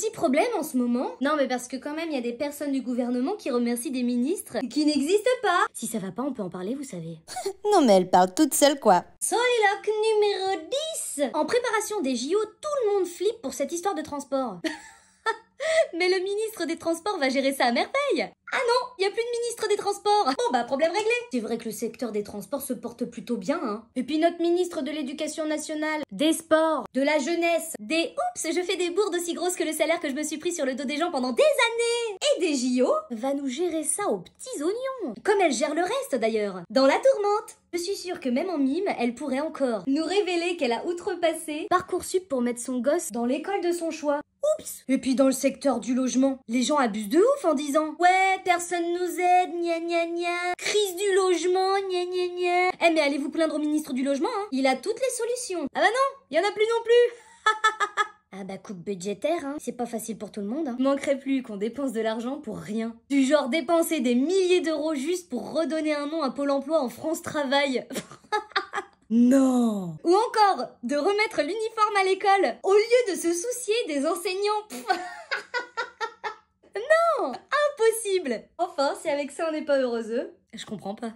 petit problème en ce moment. Non, mais parce que quand même, il y a des personnes du gouvernement qui remercient des ministres qui n'existent pas. Si ça va pas, on peut en parler, vous savez. non, mais elle parle toute seule, quoi. Soliloque numéro 10 En préparation des JO, tout le monde flippe pour cette histoire de transport. Mais le ministre des Transports va gérer ça à merveille Ah non, il y a plus de ministre des Transports Bon bah, problème réglé C'est vrai que le secteur des transports se porte plutôt bien, hein Et puis notre ministre de l'Éducation nationale, des sports, de la jeunesse, des... Oups, je fais des bourdes aussi grosses que le salaire que je me suis pris sur le dos des gens pendant des années des JO va nous gérer ça aux petits oignons. Comme elle gère le reste d'ailleurs, dans la tourmente. Je suis sûre que même en mime, elle pourrait encore nous révéler qu'elle a outrepassé Parcoursup pour mettre son gosse dans l'école de son choix. Oups Et puis dans le secteur du logement, les gens abusent de ouf en disant « Ouais, personne nous aide, gna gna gna, crise du logement, gna gna gna... » Eh mais allez vous plaindre au ministre du logement, hein. il a toutes les solutions. Ah bah non, il y en a plus non plus Ah bah coupe budgétaire, hein. c'est pas facile pour tout le monde. Hein. Manquerait plus qu'on dépense de l'argent pour rien. Du genre dépenser des milliers d'euros juste pour redonner un nom à Pôle Emploi en France Travail. non Ou encore de remettre l'uniforme à l'école au lieu de se soucier des enseignants. non Impossible Enfin, si avec ça on n'est pas heureux, je comprends pas.